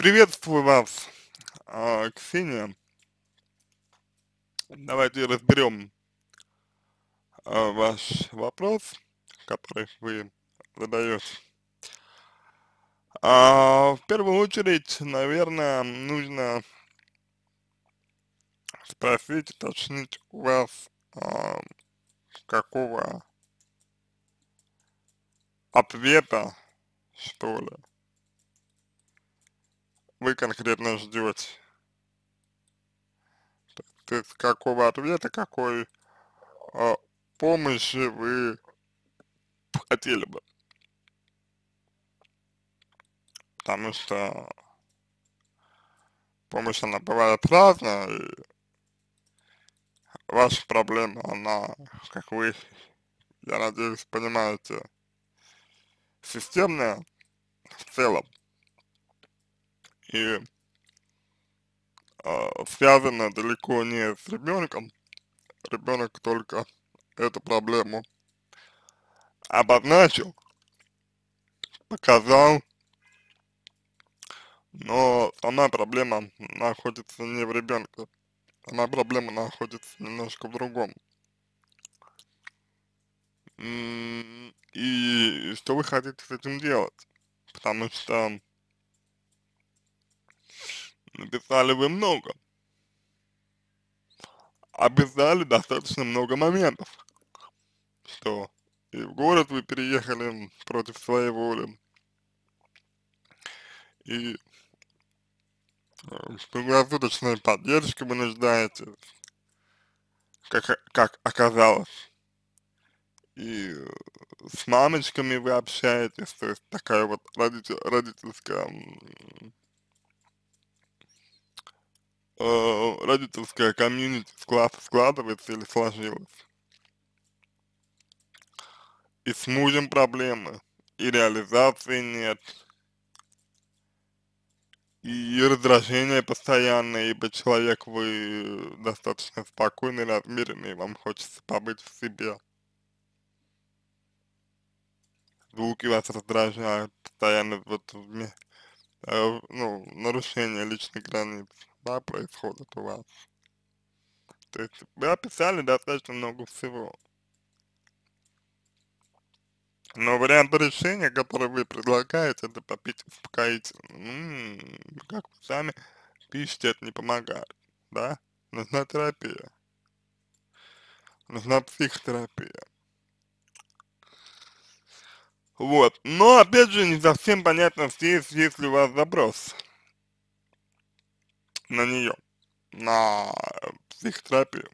Приветствую вас, а, Ксения. Давайте разберем а, ваш вопрос, который вы задаете. А, в первую очередь, наверное, нужно спросить, уточнить у вас, какого ответа, что ли, вы конкретно ждете. То есть какого ответа, какой э, помощи вы хотели бы. Потому что помощь, она бывает разная, и ваша проблема, она, как вы, я надеюсь, понимаете, системная в целом и а, связано далеко не с ребенком. Ребенок только эту проблему обозначил, показал, но сама проблема находится не в ребенке, сама проблема находится немножко в другом. И что вы хотите с этим делать? Потому что Написали вы много. Описали достаточно много моментов, что и в город вы переехали против своей воли, и в э, круглосуточной поддержки вы нуждаетесь, как, как оказалось. И э, с мамочками вы общаетесь, то есть такая вот родитель, родительская э, родительское комьюнити складывается или сложилась. И с мужем проблемы, и реализации нет, и раздражение постоянное, ибо человек вы достаточно спокойный, размеренный, вам хочется побыть в себе. Звуки вас раздражают, постоянно вот, э, ну, нарушение личных границ да, происходит у вас. То есть вы описали достаточно много всего. Но вариант решения, который вы предлагаете, это попить успокоительное. М-м, как вы сами пишете, это не помогает, да? Нужна терапия. Нужна психотерапия. Вот. Но, опять же, не совсем понятно здесь, есть ли у вас запрос на нее, на психотерапию.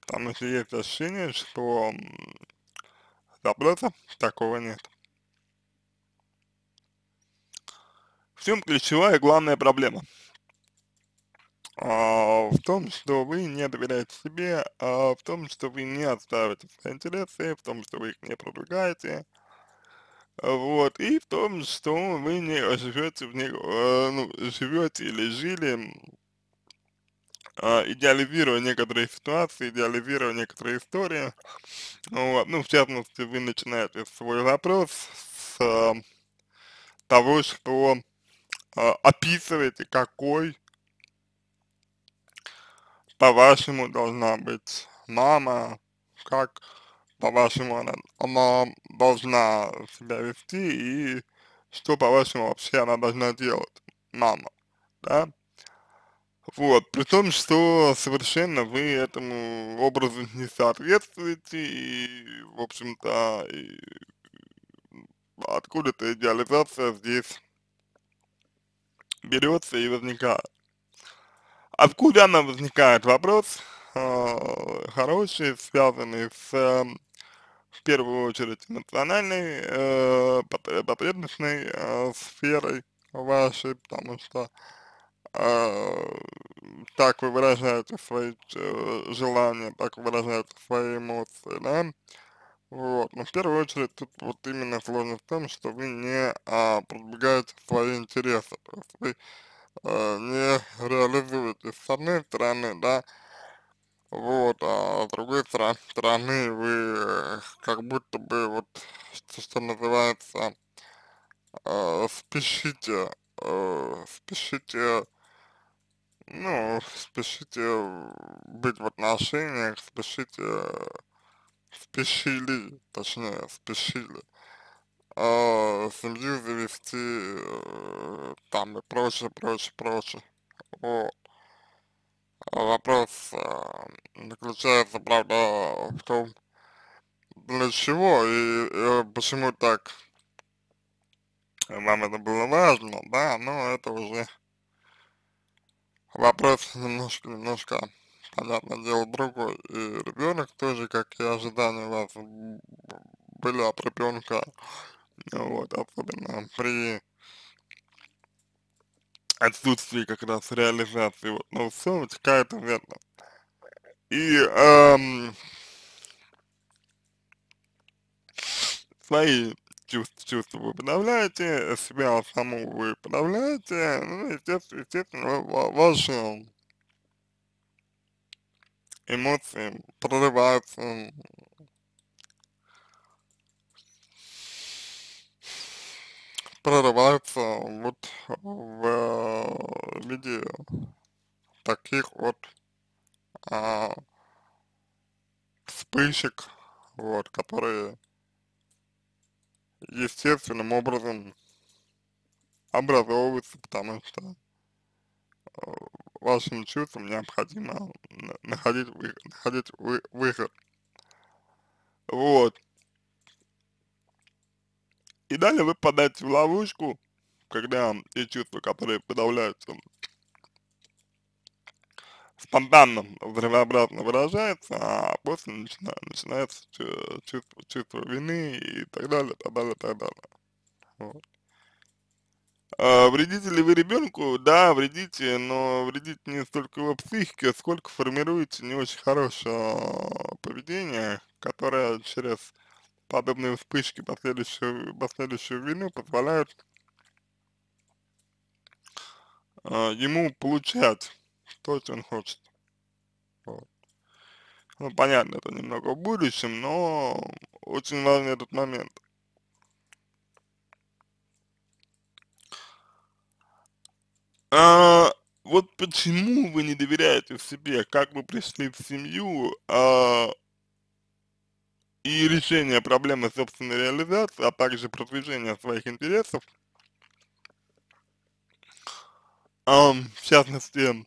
Потому что есть ощущение, что запроса такого нет. В чем ключевая главная проблема? А, в том, что вы не доверяете себе, а, в том, что вы не отставите свои интересы, в том, что вы их не продвигаете, а, вот, и в том, что вы не живете в них, а, ну, живете или жили, а, идеализируя некоторые ситуации, идеализируя некоторые истории. Вот. Ну, в частности, вы начинаете свой вопрос с а, того, что описываете, какой, по-вашему, должна быть мама, как по-вашему, она, она должна себя вести и что, по-вашему, вообще она должна делать, мама, да? Вот, при том, что совершенно вы этому образу не соответствуете и, в общем-то, откуда эта идеализация здесь берется и возникает. Откуда она возникает? Вопрос э, хороший, связанный с эм, в первую очередь эмоциональной, э, потребностной э, сферой вашей, потому что э, так вы выражаете свои э, желания, так вы выражаете свои эмоции, да. Вот, но в первую очередь тут вот именно сложность в том, что вы не а, продвигаете свои интересы, то есть вы а, не реализуете с одной стороны, да, вот, а с другой стороны, вы э, как будто бы вот, что, что называется, э, спешите, э, спешите, ну, спешите быть в отношениях, спешите, э, спешили, точнее, спешили, э, семью завести, э, там и прочее, прочее, прочее, вот. Вопрос э, заключается, правда, в том, для чего и, и э, почему так вам э, это было важно, да, но это уже вопрос немножко, немножко, понятное дело, другой. И ребенок тоже, как и ожидания у вас были от ребенка, вот, особенно при отсутствии как раз реализации вот, но все вытекает из этого. И эм, свои чувств, чувства вы подавляете, себя саму вы подавляете, ну, естественно, естественно ваши эмоции прорываются прорываются вот виде таких вот а, вспышек, вот, которые естественным образом образовываются, потому что э, вашим чувствам необходимо находить, находить выход. Вот. И далее вы попадаете в ловушку, когда те чувства, которые подавляются спонтанно взрывообразно выражается, а после начина, начинается чувство, чувство вины и так далее, так далее, так далее. Вот. А, вредите ли вы ребенку? Да, вредите, но вредите не столько его психике, сколько формируете не очень хорошее поведение, которое через подобные вспышки последующую, последующую вину позволяют э, а, ему получать что он хочет. Вот. Ну, понятно, это немного в будущем, но очень важный этот момент. А, вот почему вы не доверяете себе, как вы пришли в семью, а, и решение проблемы собственной реализации, а также продвижение своих интересов, а, в частности,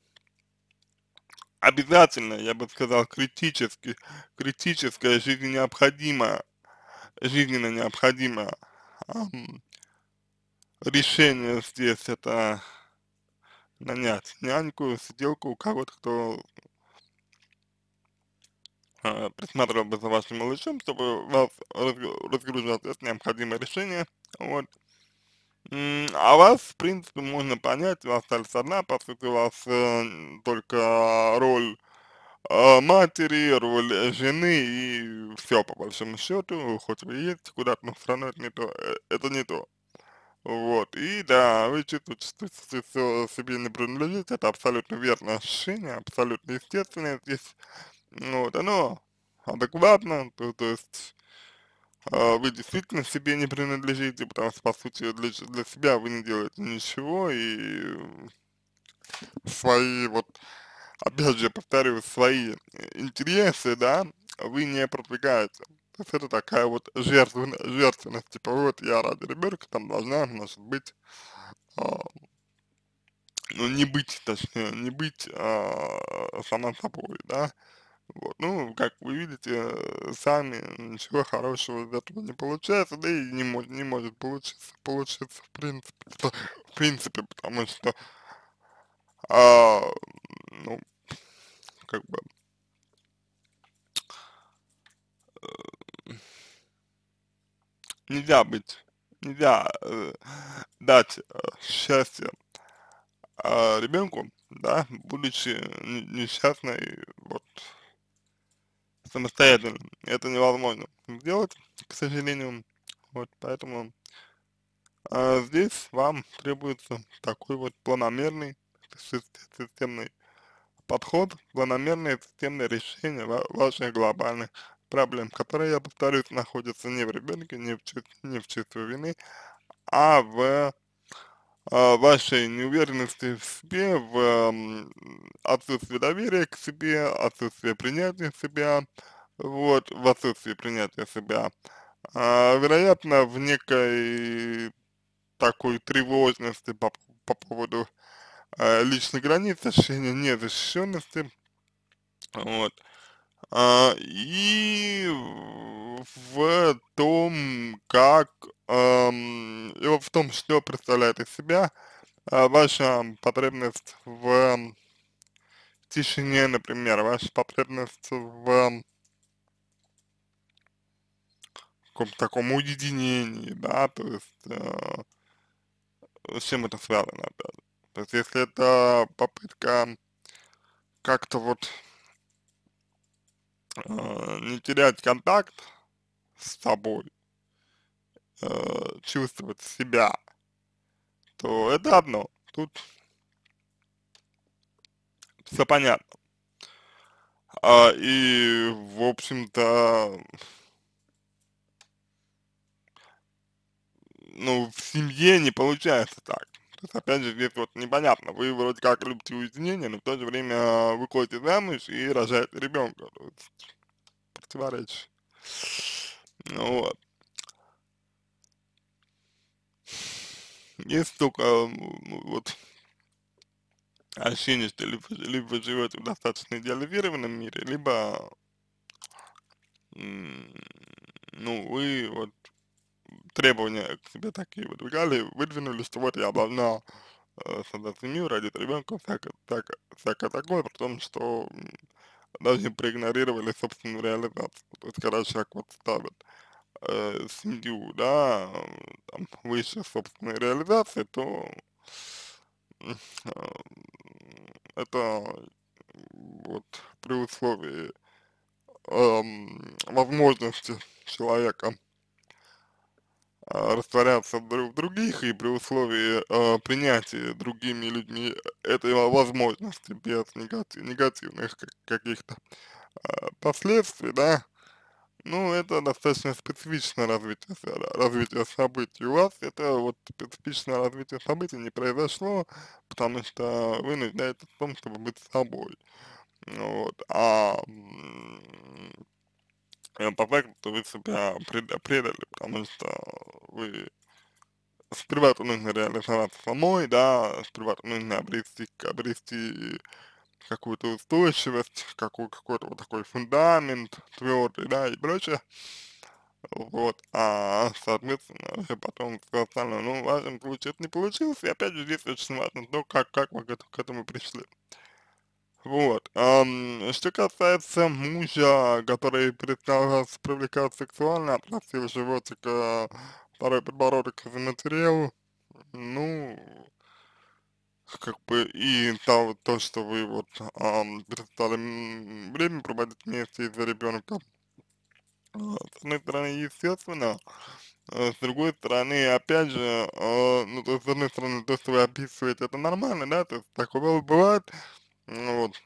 обязательно, я бы сказал, критически, критическое, жизненно необходимое, жизненно необходимое эм, решение здесь это нанять няньку, сиделку, кого-то, кто э, присматривал бы за вашим малышом, чтобы вас разгружал, это необходимое решение, вот. А вас, в принципе, можно понять, вы остались одна, поскольку у вас э, только роль э, матери, роль э, жены и все по большому счету, хоть вы едете куда-то, но все равно это не то, э, это не то. Вот, и да, вы чувствуете, что, что, что себе не принадлежит, это абсолютно верное ощущение, абсолютно естественное здесь, вот, оно адекватно, то, то есть а, вы действительно себе не принадлежите, потому что, по сути, для, для себя вы не делаете ничего, и э, свои, вот, опять же, повторю, свои э, интересы, да, вы не продвигаете. То есть это такая вот жертвенность, жертвенность типа вот я ради ребенка там должна, значит, быть, э, ну не быть, точнее, не быть э, сама собой, да, вот. Ну, как вы видите, э, сами ничего хорошего из этого не получается, да и не, может не может получиться, получиться в принципе, в принципе, потому что, а, ну, как бы, э, нельзя быть, нельзя э, дать э, счастье э, а, ребенку, да, будучи несчастной, вот, самостоятельно. Это невозможно сделать, к сожалению. Вот, поэтому а здесь вам требуется такой вот планомерный, системный подход, планомерное системное решение ваших глобальных проблем, которые, я повторюсь, находятся не в ребенке, не в, чувстве, не в чувстве вины, а в вашей неуверенности в себе, в эм, отсутствии доверия к себе, отсутствие принятия себя, вот, в отсутствии принятия себя, а, вероятно, в некой такой тревожности по, по поводу а, личной границы, ощущения незащищенности, вот, а, а, и в том, как, и в том, что представляет из себя а, ваша потребность в тишине, например, ваша потребность в каком-то таком уединении, да, то есть э, с чем это связано, опять То есть если это попытка как-то вот э, не терять контакт с собой, э, чувствовать себя, то это одно. Тут все понятно. А, и, в общем-то, ну, в семье не получается так есть, опять же, здесь вот непонятно. Вы вроде как любите уединение, но в то же время выходите замуж и рожаете ребенка. То противоречие. Ну вот. Есть только ну, вот ощущение, что либо, либо живете в достаточно идеализированном мире, либо ну, вы вот требования к себе такие выдвигали, выдвинули, что вот я э, обладна создателями, родит ребенка, всякое, всякое, всякое такое, при том, что даже проигнорировали собственную реализацию. То есть, когда человек вот ставит э, семью, да, там, выше собственной реализации, то э, это вот при условии э, возможности человека а, растворяться друг в других, и при условии э, принятия другими людьми э, этой возможности без негатив, негативных каких-то э, последствий, да, ну, это достаточно специфичное развитие, развитие событий. У вас это вот специфичное развитие событий не произошло, потому что вы нуждаетесь в том, чтобы быть собой. Вот. А по факту вы себя предали, потому что вы сперва -то нужно реализоваться самой, да, сперва нужно обрести, обрести какую-то устойчивость, какой, какой-то вот такой фундамент твердый, да, и прочее. Вот, а, соответственно, потом все остальное. Ну, в вашем случае это не получилось, и опять же здесь очень важно то, как, как вы к этому пришли. Вот. А, что касается мужа, который перестал вас привлекать сексуально, отрастил животик, а, второй э, подбородок заматерел, ну, как бы и то, то что вы вот а, перестали время проводить вместе из-за ребенка, с одной стороны, естественно, э, с другой стороны, опять же, э, ну, то, с одной стороны, то, что вы описываете, это нормально, да, то есть такое бывает, ну вот.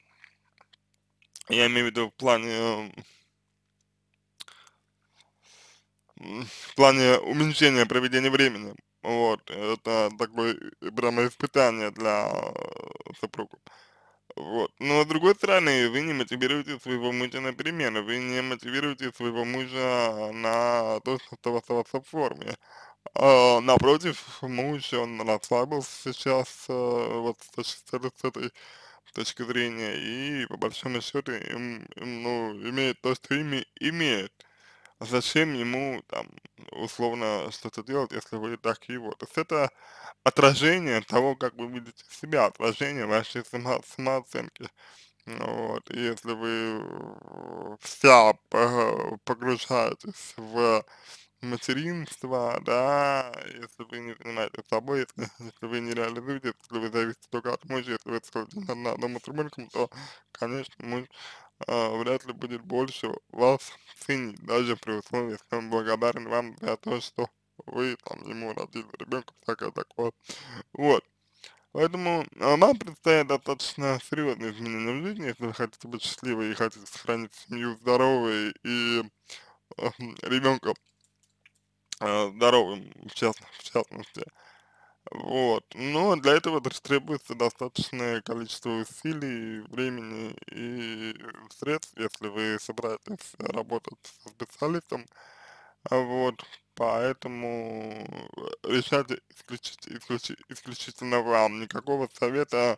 Я имею в виду в плане эм, в плане уменьшения проведения времени. Вот, это такое прямо испытание для э, супругов. Вот. Но с другой стороны, вы не мотивируете своего мужа на перемены, вы не мотивируете своего мужа на то, чтобы оставаться в форме. А, напротив, муж, он расслабился сейчас, э, вот с, с, с этой точки зрения, и по большому счету, им, им, ну, имеет то, что ими имеет. А зачем ему там условно что-то делать, если вы такие вот. То есть это отражение того, как вы видите себя, отражение вашей само самооценки. Ну вот, и если вы вся э, погружаетесь в материнства, да, если вы не занимаетесь собой, если, если вы не реализуете, если вы зависите только от мужа, если вы скажете на одном ребенком, то, конечно, муж э, вряд ли будет больше вас ценить, даже при условии, что он благодарен вам за то, что вы там ему родили ребенка, всякое такое. Вот. Поэтому нам предстоят достаточно серьезные изменения в жизни, если вы хотите быть счастливой и хотите сохранить семью здоровой и э, ребенка а, здоровым, в частности, в частности. Вот. Но ну, для этого требуется достаточное количество усилий, времени и средств, если вы собираетесь работать со специалистом. А вот. Поэтому э, решать исключить, исключить, исключительно вам. Никакого совета,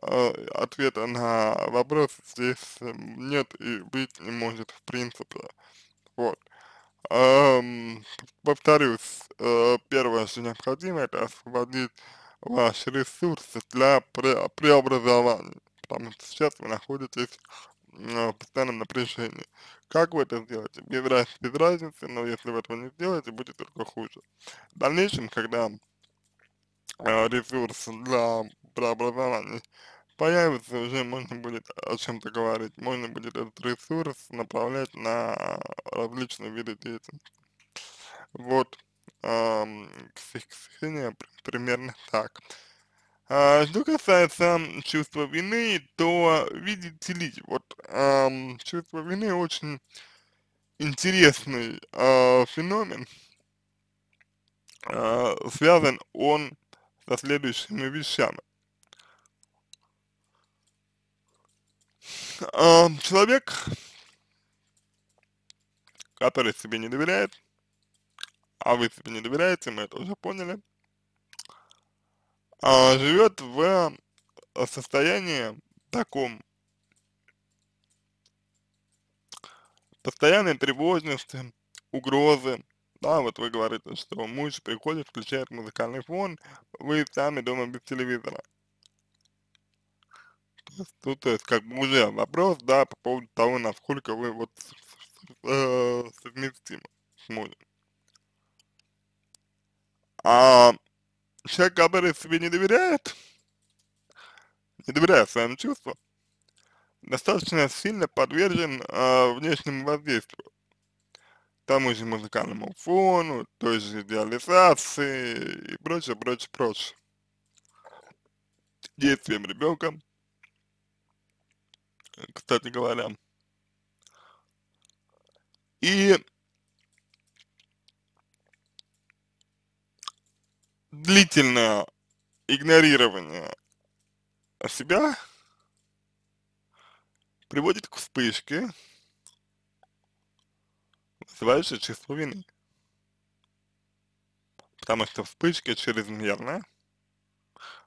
э, ответа на вопрос здесь э, нет и быть не может в принципе. Вот. Э, Эм, повторюсь, э, первое, что необходимо, это освободить ваши ресурсы для пре преобразования, потому что сейчас вы находитесь э, в постоянном напряжении. Как вы это сделаете? Без, раз, без разницы, но если вы этого не сделаете, будет только хуже. В дальнейшем, когда э, ресурс для преобразования появится, уже можно будет о чем-то говорить, можно будет этот ресурс направлять на а, различные виды деятельности. Вот, ксения примерно так. А, что касается чувства вины, то видите ли, вот эм, чувство вины очень интересный э, феномен, э, связан он со следующими вещами. э, человек, который себе не доверяет, а вы себе не доверяете, мы это уже поняли, э, живет в состоянии таком постоянной тревожности, угрозы, да, вот вы говорите, что муж приходит, включает музыкальный фон, вы сами дома без телевизора. Ну, Тут как бы уже вопрос, да, по поводу того, насколько вы вот э, совместимы с мужем. А человек, который себе не доверяет, не доверяет своим чувствам, достаточно сильно подвержен э, внешнему воздействию. Тому же музыкальному фону, той же идеализации и прочее, прочее, прочее. Действием ребенка, кстати говоря. И длительное игнорирование себя приводит к вспышке, называющей чувство вины. Потому что вспышки чрезмерно,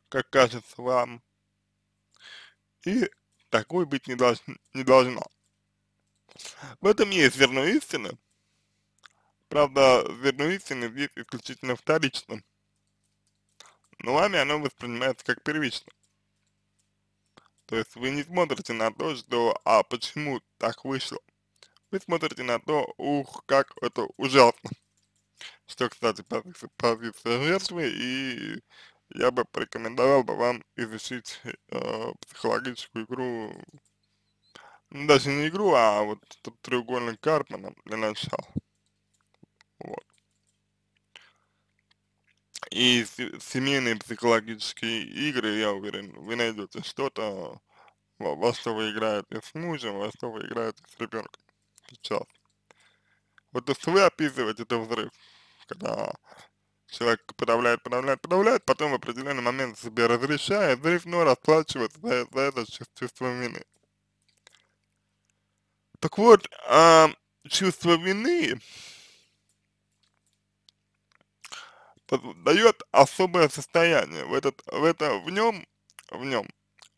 как кажется вам, и такой быть не, долж, не должно. В этом есть зерно истины. Правда, зерно истины здесь исключительно вторично. Но вами оно воспринимается как первично. То есть вы не смотрите на то, что «а почему так вышло?». Вы смотрите на то «ух, как это ужасно». Что, кстати, позиция жертвы и я бы порекомендовал бы вам изучить э, психологическую игру, ну, даже не игру, а вот этот треугольник Карпмана для начала. Вот. И семейные психологические игры, я уверен, вы найдете что-то, во что вы играете с мужем, во что вы играете с ребенком сейчас. Вот то, что вы описываете, это взрыв, когда человек подавляет, подавляет, подавляет, потом в определенный момент себе разрешает взрыв, но ну, расплачивается за, за это чувство вины. Так вот, а, чувство вины дает особое состояние. В, этот, в, это, в нем, в нем,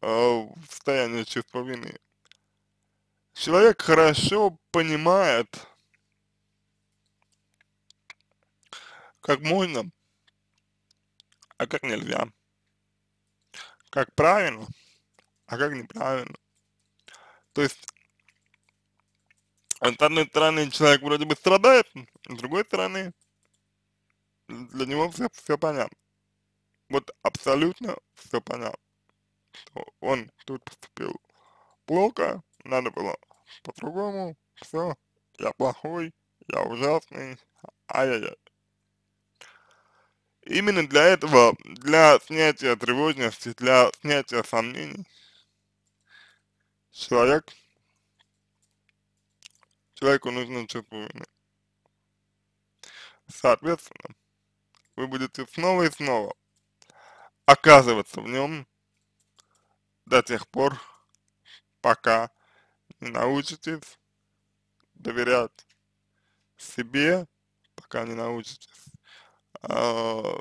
э, состояние чувства вины. Человек хорошо понимает, как можно, а как нельзя, как правильно, а как неправильно. То есть, с одной стороны, человек вроде бы страдает, с другой стороны, для него все, все понятно. Вот абсолютно все понятно. Что он тут поступил плохо, надо было по-другому, все, я плохой, я ужасный, ай-яй-яй. Именно для этого, для снятия тревожности, для снятия сомнений, человек, человеку нужно чувство Соответственно, вы будете снова и снова оказываться в нем до тех пор, пока не научитесь доверять себе, пока не научитесь э,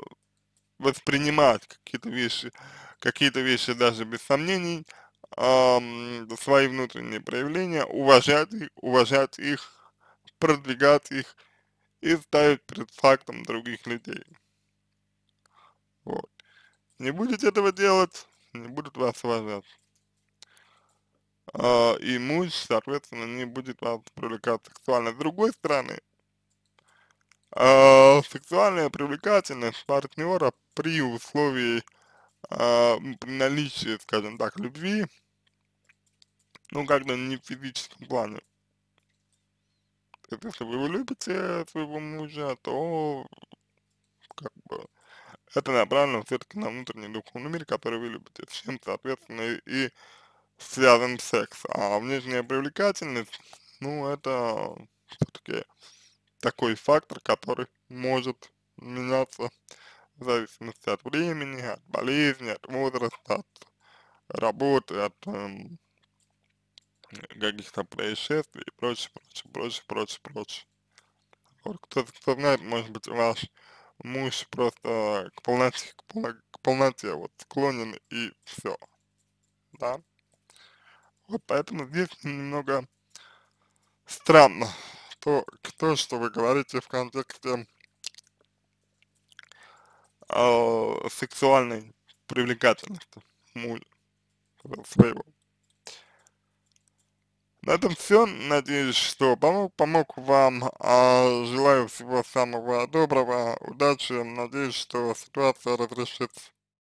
воспринимать какие-то вещи, какие-то вещи даже без сомнений, э, свои внутренние проявления, уважать их, уважать их, продвигать их и ставить перед фактом других людей. Вот. Не будете этого делать, не будут вас уважать. Э, и муж, соответственно, не будет вас привлекать сексуально. С другой стороны, э, сексуальная привлекательность партнера при условии, э, а, при наличии, скажем так, любви, ну, как то не в физическом плане. если вы любите своего мужа, то, как бы, это направлено все-таки на внутренний духовный мир, который вы любите, с чем, соответственно, и связан секс. А внешняя привлекательность, ну, это все-таки такой фактор, который может меняться в зависимости от времени, от болезни, от возраста, от работы, от эм, каких-то происшествий и прочее, прочее, прочее, прочее, прочее. кто кто знает, может быть, ваш муж просто к полноте, к, полно, к полноте вот склонен и все, да? Вот поэтому здесь немного странно что, то, что вы говорите в контексте э, сексуальной привлекательности мужа своего. На этом все. Надеюсь, что помог, помог вам. А, желаю всего самого доброго, удачи. Надеюсь, что ситуация разрешится